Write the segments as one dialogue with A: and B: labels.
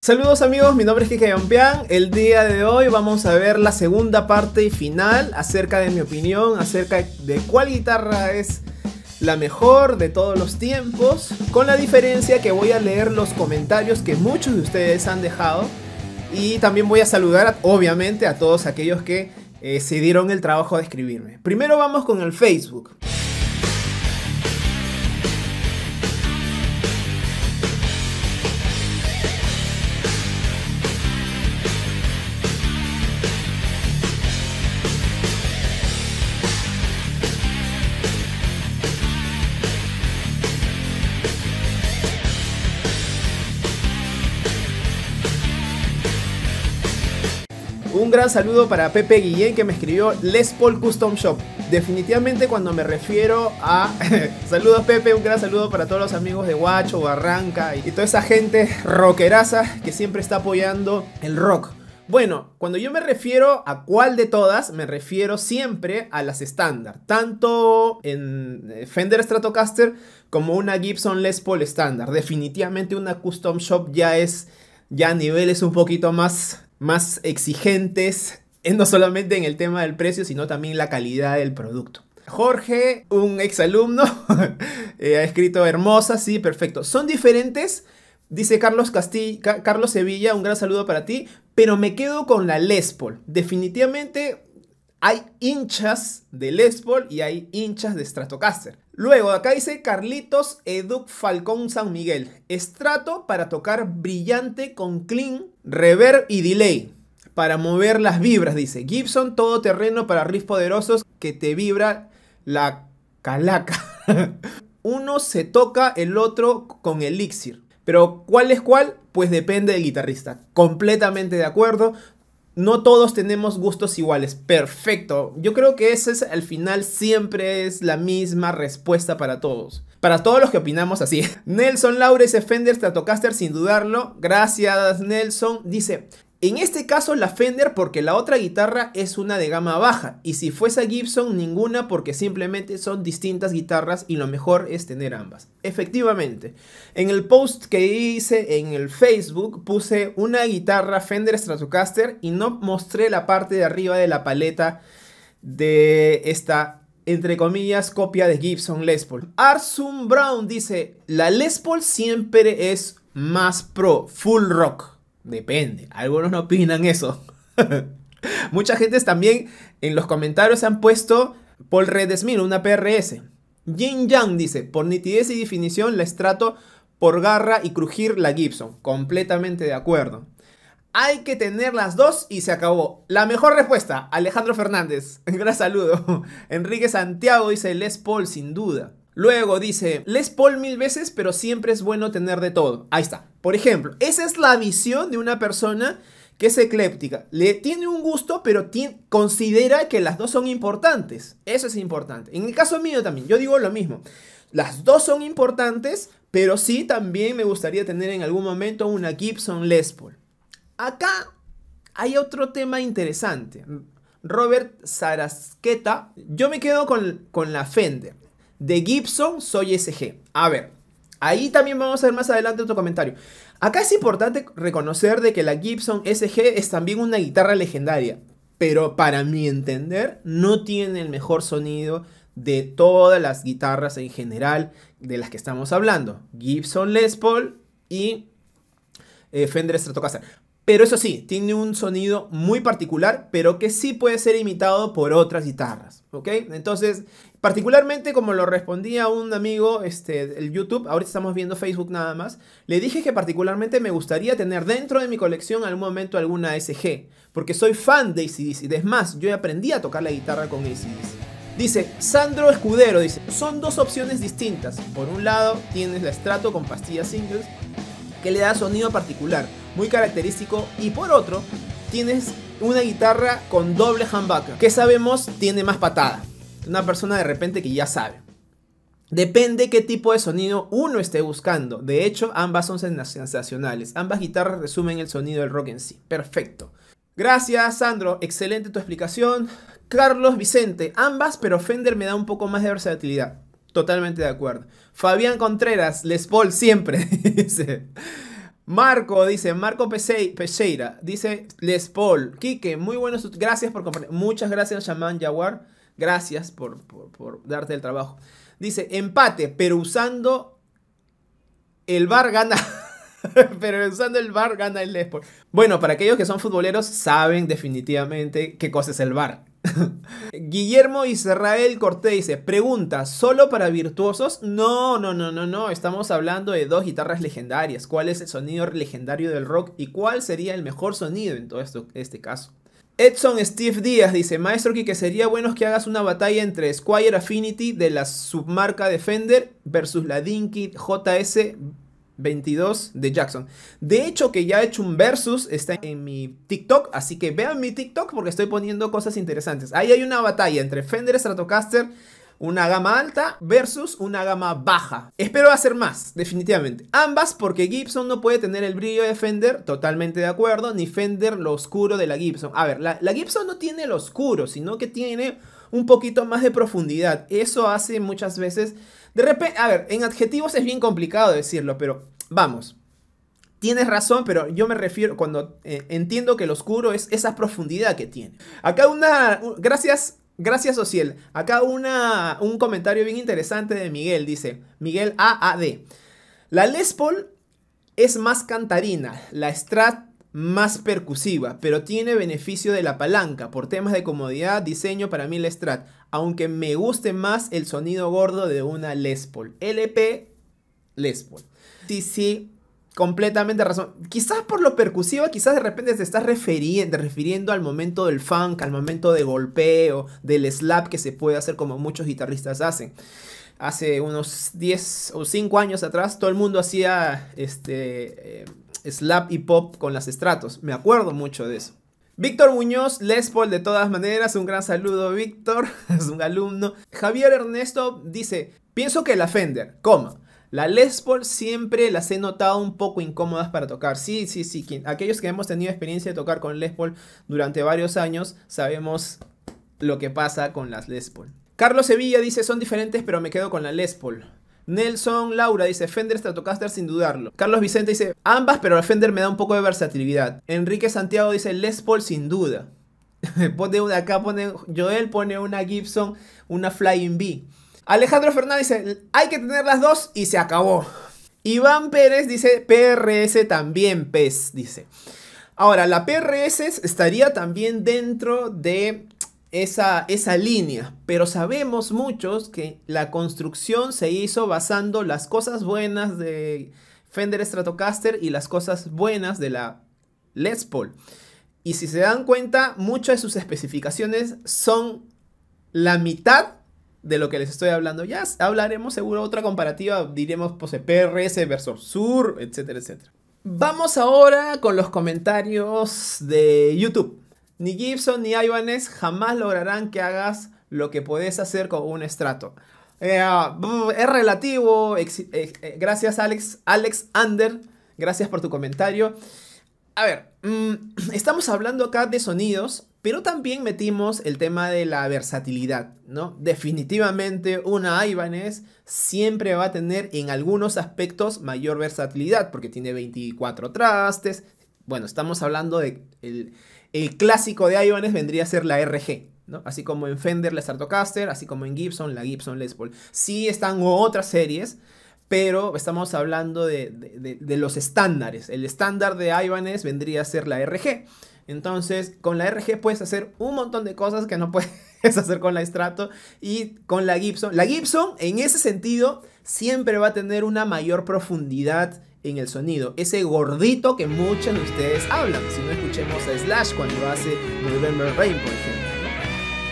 A: Saludos amigos, mi nombre es Kike Ampián. El día de hoy vamos a ver la segunda parte y final acerca de mi opinión, acerca de cuál guitarra es la mejor de todos los tiempos, con la diferencia que voy a leer los comentarios que muchos de ustedes han dejado y también voy a saludar obviamente a todos aquellos que eh, se dieron el trabajo de escribirme. Primero vamos con el Facebook. saludo para Pepe Guillén que me escribió Les Paul Custom Shop. Definitivamente cuando me refiero a... Saludos Pepe, un gran saludo para todos los amigos de Guacho, Barranca y toda esa gente rockeraza que siempre está apoyando el rock. Bueno, cuando yo me refiero a cuál de todas, me refiero siempre a las estándar, tanto en eh, Fender Stratocaster como una Gibson Les Paul estándar. Definitivamente una Custom Shop ya es ya a niveles un poquito más, más exigentes, eh, no solamente en el tema del precio, sino también la calidad del producto. Jorge, un ex alumno, eh, ha escrito hermosa, sí, perfecto. Son diferentes, dice Carlos, Carlos Sevilla, un gran saludo para ti, pero me quedo con la Les Paul. Definitivamente hay hinchas de Les Paul y hay hinchas de Stratocaster. Luego, acá dice Carlitos Eduk, Falcón San Miguel. Estrato para tocar brillante con clean, reverb y delay. Para mover las vibras, dice. Gibson todo terreno para riffs poderosos que te vibra la calaca. Uno se toca, el otro con elixir. Pero ¿cuál es cuál? Pues depende del guitarrista. Completamente de acuerdo no todos tenemos gustos iguales. Perfecto. Yo creo que ese es al final siempre es la misma respuesta para todos. Para todos los que opinamos así. Nelson Laura dice Fender Stratocaster sin dudarlo. Gracias Nelson. Dice, en este caso la Fender porque la otra guitarra es una de gama baja y si fuese Gibson ninguna porque simplemente son distintas guitarras y lo mejor es tener ambas. Efectivamente, en el post que hice en el Facebook puse una guitarra Fender Stratocaster y no mostré la parte de arriba de la paleta de esta entre comillas, copia de Gibson Les Paul. Arsum Brown dice, la Les Paul siempre es más pro, full rock. Depende. Algunos no opinan eso. Mucha gente también en los comentarios han puesto Redesmil, una PRS. Jin Yang dice, por nitidez y definición la estrato por garra y crujir la Gibson. Completamente de acuerdo. Hay que tener las dos y se acabó. La mejor respuesta, Alejandro Fernández. Gran saludo. Enrique Santiago dice Les Paul, sin duda. Luego dice, Les Paul mil veces, pero siempre es bueno tener de todo. Ahí está. Por ejemplo, esa es la visión de una persona que es ecléptica. Le tiene un gusto, pero considera que las dos son importantes. Eso es importante. En el caso mío también, yo digo lo mismo. Las dos son importantes, pero sí también me gustaría tener en algún momento una Gibson Les Paul. Acá hay otro tema interesante. Robert Sarasqueta, yo me quedo con, con la Fender de Gibson Soy SG. A ver, ahí también vamos a ver más adelante otro comentario. Acá es importante reconocer de que la Gibson SG es también una guitarra legendaria, pero para mi entender no tiene el mejor sonido de todas las guitarras en general de las que estamos hablando. Gibson Les Paul y eh, Fender Stratocaster. Pero eso sí, tiene un sonido muy particular, pero que sí puede ser imitado por otras guitarras, ¿ok? Entonces, particularmente como lo respondía un amigo, este, el YouTube, ahorita estamos viendo Facebook nada más, le dije que particularmente me gustaría tener dentro de mi colección al algún momento alguna SG, porque soy fan de ACDC, es más, yo aprendí a tocar la guitarra con ACDC. Dice, Sandro Escudero dice, son dos opciones distintas. Por un lado, tienes la estrato con pastillas singles, que le da sonido particular muy característico. Y por otro, tienes una guitarra con doble humbucker, que sabemos tiene más patada. Una persona de repente que ya sabe. Depende qué tipo de sonido uno esté buscando. De hecho, ambas son sensacionales. Ambas guitarras resumen el sonido del rock en sí. Perfecto. Gracias, Sandro. Excelente tu explicación. Carlos Vicente, ambas, pero Fender me da un poco más de versatilidad. Totalmente de acuerdo. Fabián Contreras, Les Paul siempre, dice. Marco dice, Marco Peseira, dice Les Paul, Quique, muy buenos, gracias por compartir, muchas gracias Shaman Jaguar, gracias por, darte el trabajo. Dice, empate, pero usando el bar gana. pero usando el bar gana el Paul. Bueno, para aquellos que son futboleros, saben definitivamente qué cosa es el bar. Guillermo Israel Cortés dice, pregunta, ¿solo para virtuosos? No, no, no, no, no, estamos hablando de dos guitarras legendarias. ¿Cuál es el sonido legendario del rock y cuál sería el mejor sonido en todo esto, este caso? Edson Steve Díaz dice, maestro que sería bueno que hagas una batalla entre Squire Affinity de la submarca Defender versus la Dinky JS 22 de Jackson. De hecho, que ya he hecho un versus, está en mi TikTok, así que vean mi TikTok porque estoy poniendo cosas interesantes. Ahí hay una batalla entre Fender Stratocaster una gama alta versus una gama baja. Espero hacer más, definitivamente. Ambas porque Gibson no puede tener el brillo de Fender, totalmente de acuerdo, ni Fender lo oscuro de la Gibson. A ver, la, Gibson no tiene lo oscuro, sino que tiene un poquito más de profundidad. Eso hace muchas veces... De repente, a ver, en adjetivos es bien complicado decirlo, pero vamos. Tienes razón, pero yo me refiero cuando eh, entiendo que lo oscuro es esa profundidad que tiene. Acá una, gracias Gracias, Ociel. Acá una, un comentario bien interesante de Miguel. Dice, Miguel AAD. La Les Paul es más cantarina, la Strat más percusiva, pero tiene beneficio de la palanca. Por temas de comodidad, diseño, para mí la Strat. Aunque me guste más el sonido gordo de una Les Paul. LP Les Paul. Sí, sí, completamente razón. Quizás por lo percusivo, quizás de repente te estás refiriendo al momento del funk, al momento de golpeo, del slap que se puede hacer como muchos guitarristas hacen. Hace unos 10 o 5 años atrás todo el mundo hacía este eh, slap y pop con las estratos. Me acuerdo mucho de eso. Víctor Muñoz, Les Paul de todas maneras, un gran saludo Víctor, es un alumno. Javier Ernesto dice, pienso que la Fender, coma. La Les Paul siempre las he notado un poco incómodas para tocar. Sí, sí, sí. Aquellos que hemos tenido experiencia de tocar con Les Paul durante varios años sabemos lo que pasa con las Les Paul. Carlos Sevilla dice son diferentes pero me quedo con la Les Paul. Nelson Laura dice Fender Stratocaster sin dudarlo. Carlos Vicente dice ambas pero la Fender me da un poco de versatilidad. Enrique Santiago dice Les Paul sin duda. acá, pone Joel pone una Gibson, una Flying Bee. Alejandro Fernández dice, hay que tener las dos y se acabó. Iván Pérez dice, PRS también, PES, dice. Ahora, la PRS estaría también dentro de esa, esa línea, pero sabemos muchos que la construcción se hizo basando las cosas buenas de Fender Stratocaster y las cosas buenas de la Les Paul. Y si se dan cuenta, muchas de sus especificaciones son la mitad de lo que les estoy hablando. Ya hablaremos seguro otra comparativa, diremos pues, e PRS versus Sur, etcétera, etcétera. Vamos ahora con los comentarios de YouTube. Ni Gibson ni Ibanez jamás lograrán que hagas lo que puedes hacer con un estrato. Eh, ah, es relativo. Eh, eh, gracias, Alex. Alex Ander, Gracias por tu comentario. A ver, mm, estamos hablando acá de sonidos pero también metimos el tema de la versatilidad, ¿no? Definitivamente una Ibanez siempre va a tener en algunos aspectos mayor versatilidad porque tiene 24 trastes. Bueno, estamos hablando de el, el clásico de Ibanez vendría a ser la RG, ¿no? Así como en Fender la Stratocaster, así como en Gibson la Gibson Les Paul. Sí están otras series, pero estamos hablando de, de los estándares. El estándar de Ibanez vendría a ser la RG. Entonces, con la RG puedes hacer un montón de cosas que no puedes hacer con la Strato y con la Gibson. La Gibson, en ese sentido, siempre va a tener una mayor profundidad en el sonido. Ese gordito que muchos de ustedes hablan. Si no escuchemos a Slash cuando hace November Rain, por ejemplo.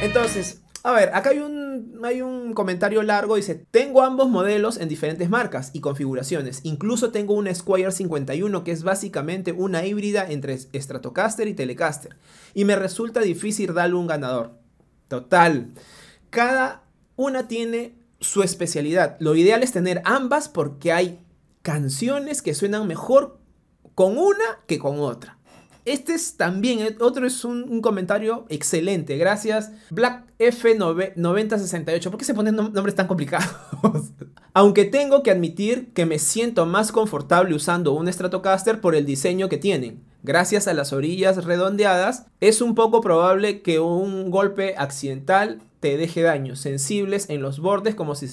A: Entonces, a ver, acá hay un hay un comentario largo, dice, tengo ambos modelos en diferentes marcas y configuraciones. Incluso tengo una Squire 51 que es básicamente una híbrida entre Stratocaster y Telecaster. Y me resulta difícil darle un ganador. Total. Cada una tiene su especialidad. Lo ideal es tener ambas porque hay canciones que suenan mejor con una que con otra. Este es también, eh, otro es un, comentario excelente. Gracias, Black F9068. ¿Por qué se ponen nombres tan complicados? Aunque tengo que admitir que me siento más confortable usando un Stratocaster por el diseño que tienen. Gracias a las orillas redondeadas, es un poco probable que un golpe accidental te deje daños sensibles en los bordes como si,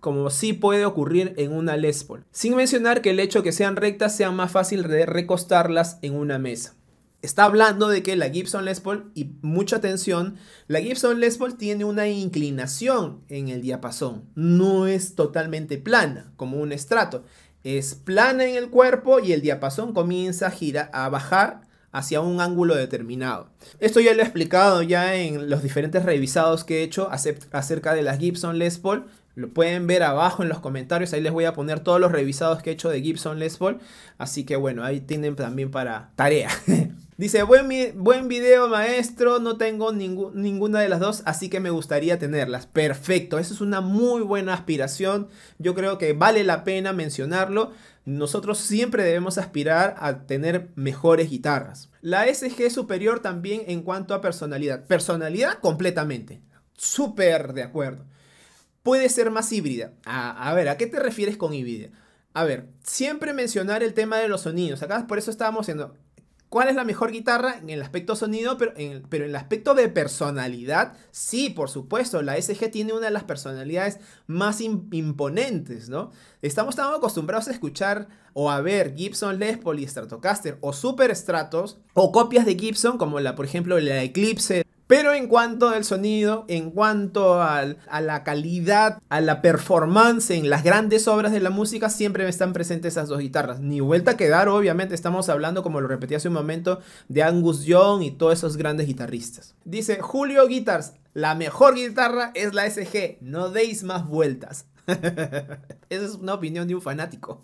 A: como sí puede ocurrir en una Les Paul, sin mencionar que el hecho que sean rectas sea más fácil de recostarlas en una mesa está hablando de que la Gibson Les Paul, y mucha atención, la Gibson Les Paul tiene una inclinación en el diapasón, no es totalmente plana, como un estrato, es plana en el cuerpo y el diapasón comienza a a bajar hacia un ángulo determinado. Esto ya lo he explicado ya en los diferentes revisados que he hecho acerca de las Gibson Les Paul, lo pueden ver abajo en los comentarios, ahí les voy a poner todos los revisados que he hecho de Gibson Les Paul, así que bueno, ahí tienen también para tarea. Dice, buen, buen video maestro, no tengo ninguna de las dos, así que me gustaría tenerlas. Perfecto, eso es una muy buena aspiración, yo creo que vale la pena mencionarlo. Nosotros siempre debemos aspirar a tener mejores guitarras. La SG superior también en cuanto a personalidad. Personalidad completamente, súper de acuerdo. Puede ser más híbrida. A, ver, ¿a qué te refieres con híbrida? A ver, siempre mencionar el tema de los sonidos. Acá por eso estábamos diciendo... ¿Cuál es la mejor guitarra? En el aspecto sonido, pero en, el, pero en el aspecto de personalidad, sí, por supuesto, la SG tiene una de las personalidades más imponentes, ¿no? Estamos tan acostumbrados a escuchar o a ver Gibson Les Paul y Stratocaster o Super Stratos o copias de Gibson como la, por ejemplo, la Eclipse pero en cuanto al sonido, en cuanto a la calidad, a la performance en las grandes obras de la música, siempre me están presentes esas dos guitarras. Ni vuelta que dar, obviamente, estamos hablando, como lo repetí hace un momento, de Angus Young y todos esos grandes guitarristas. Dice Julio Guitars, la mejor guitarra es la SG, no deis más vueltas. Esa es una opinión de un fanático.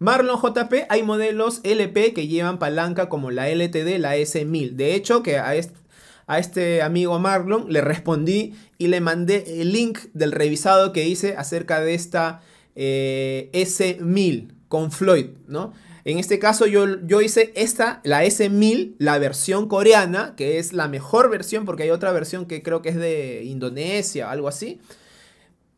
A: Marlon JP, hay modelos LP que llevan palanca como la LTD, la S1000. De hecho, que a este a este amigo Marlon, le respondí y le mandé el link del revisado que hice acerca de esta eh, S1000 con Floyd, ¿no? En este caso yo, yo hice esta, la S1000, la versión coreana, que es la mejor versión porque hay otra versión que creo que es de Indonesia, algo así,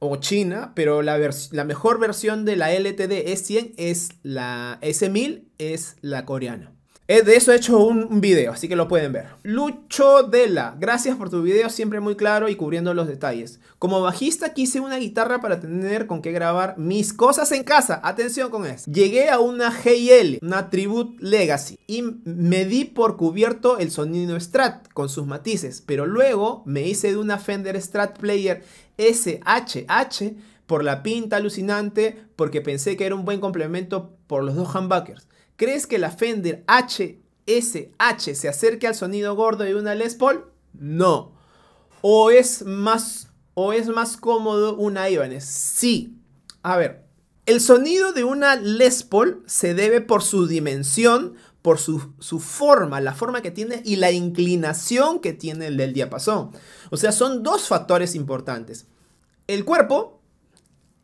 A: o China, pero la, la mejor versión de la LTD s 100 es la S1000, es la coreana. Eh, de eso he hecho un video, así que lo pueden ver. Lucho Dela, gracias por tu video, siempre muy claro y cubriendo los detalles. Como bajista quise una guitarra para tener con qué grabar mis cosas en casa. Atención con eso. Llegué a una GL, una Tribute Legacy, y me di por cubierto el sonido Strat con sus matices, pero luego me hice de una Fender Strat Player SHH por la pinta alucinante, porque pensé que era un buen complemento por los dos humbuckers. ¿Crees que la Fender HSH se acerque al sonido gordo de una Les Paul? No. ¿O es más, o es más cómodo una Ibanez? Sí. A ver, el sonido de una Les Paul se debe por su dimensión, por su, su, forma, la forma que tiene y la inclinación que tiene el del diapasón. O sea, son dos factores importantes. El cuerpo,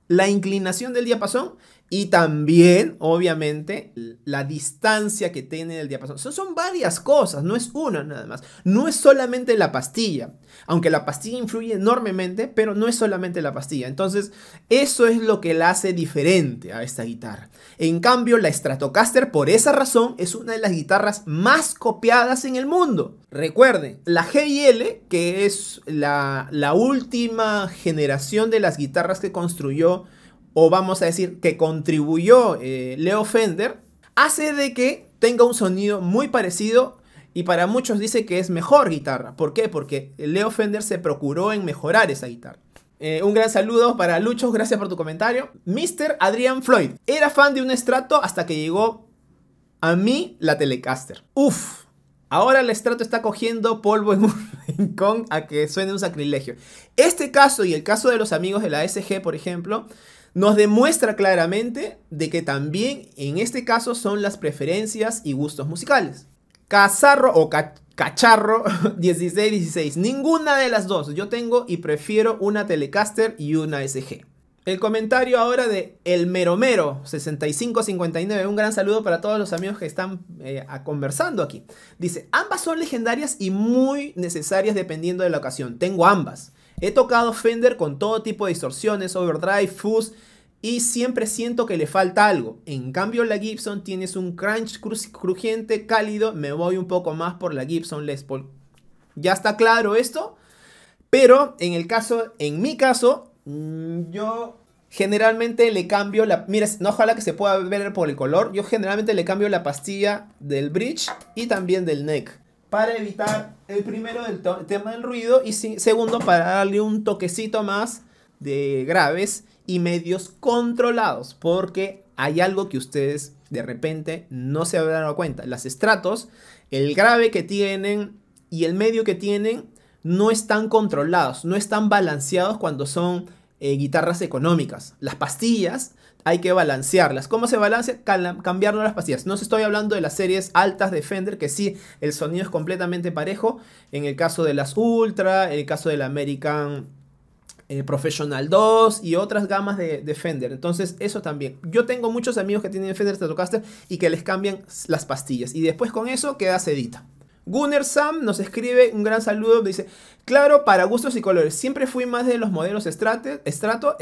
A: la inclinación del diapasón y también, obviamente, la distancia que tiene el diapasón. Son, varias cosas, no es una nada más. No es solamente la pastilla, aunque la pastilla influye enormemente, pero no es solamente la pastilla. Entonces, eso es lo que la hace diferente a esta guitarra. En cambio, la Stratocaster, por esa razón, es una de las guitarras más copiadas en el mundo. Recuerden, la GIL, que es la, la última generación de las guitarras que construyó o vamos a decir que contribuyó eh, Leo Fender, hace de que tenga un sonido muy parecido y para muchos dice que es mejor guitarra. ¿Por qué? Porque Leo Fender se procuró en mejorar esa guitarra. Eh, un gran saludo para Luchos, gracias por tu comentario. Mr. Adrian Floyd. Era fan de un estrato hasta que llegó a mí la Telecaster. Uf, ahora el estrato está cogiendo polvo en un rincón a que suene un sacrilegio. Este caso y el caso de los amigos de la SG, por ejemplo, nos demuestra claramente de que también en este caso son las preferencias y gustos musicales. Cazarro o cacharro 1616, ninguna de las dos. Yo tengo y prefiero una Telecaster y una SG. El comentario ahora de El Meromero 6559. Un gran saludo para todos los amigos que están eh, conversando aquí. Dice, ambas son legendarias y muy necesarias dependiendo de la ocasión. Tengo ambas. He tocado Fender con todo tipo de distorsiones, overdrive, fuzz, y siempre siento que le falta algo. En cambio, la Gibson tienes un crunch crujiente, cálido. Me voy un poco más por la Gibson Les Paul. ¿Ya está claro esto? Pero en el caso, en mi caso, mm, yo generalmente le cambio la... Mira, no, ojalá que se pueda ver por el color. Yo generalmente le cambio la pastilla del bridge y también del neck para evitar el primero del tema del ruido y segundo para darle un toquecito más de graves y medios controlados porque hay algo que ustedes de repente no se habrán dado cuenta las estratos el grave que tienen y el medio que tienen no están controlados no están balanceados cuando son eh, guitarras económicas las pastillas hay que balancearlas. ¿Cómo se balancea? Cambiando las pastillas. No estoy hablando de las series altas de Fender, que sí, el sonido es completamente parejo. En el caso de las Ultra, en el caso del American eh, Professional 2 y otras gamas de, Defender. Fender. Entonces, eso también. Yo tengo muchos amigos que tienen Fender Stratocaster y que les cambian las pastillas. Y después con eso queda sedita. Gunner Sam nos escribe un gran saludo, dice, claro, para gustos y colores, siempre fui más de los modelos Strato,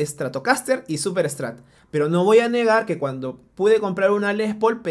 A: Stratocaster y Super Strat, pero no voy a negar que cuando pude comprar una Les Paul,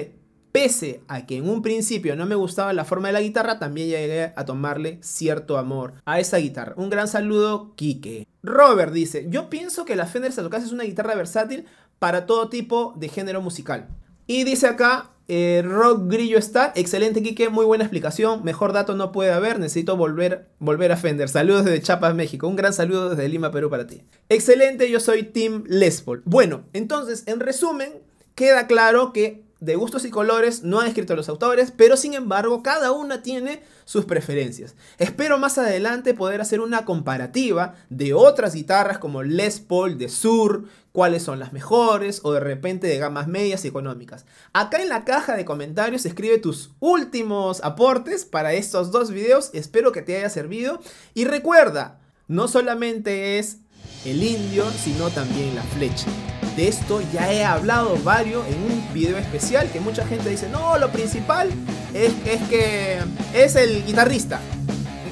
A: pese a que en un principio no me gustaba la forma de la guitarra, también llegué a tomarle cierto amor a esa guitarra. Un gran saludo, Kike. Robert dice, yo pienso que la Fender Stratocaster es una guitarra versátil para todo tipo de género musical. Y dice acá, eh, Rock Grillo está, excelente Quique, muy buena explicación, mejor dato no puede haber, necesito volver, volver a Fender. Saludos desde Chiapas, México, un gran saludo desde Lima, Perú para ti. Excelente, yo soy Tim Paul. Bueno, entonces, en resumen, queda claro que de gustos y colores no han escrito los autores, pero sin embargo cada una tiene sus preferencias. Espero más adelante poder hacer una comparativa de otras guitarras como Les Paul de Sur, cuáles son las mejores o de repente de gamas medias y económicas. Acá en la caja de comentarios escribe tus últimos aportes para estos dos videos, espero que te haya servido y recuerda, no solamente es el indio, sino también la flecha. De esto ya he hablado varios en un video especial que mucha gente dice, no, lo principal es, es que es el guitarrista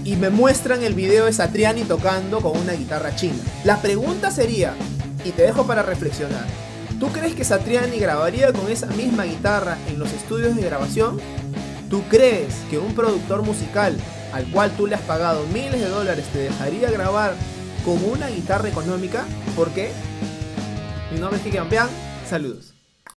A: y me muestran el video de Satriani tocando con una guitarra china. La pregunta sería, y te dejo para reflexionar. ¿Tú crees que Satriani grabaría con esa misma guitarra en los estudios de grabación? ¿Tú crees que un productor musical al cual tú le has pagado miles de dólares te dejaría grabar con una guitarra económica? ¿Por qué? Mi nombre es Kiki saludos.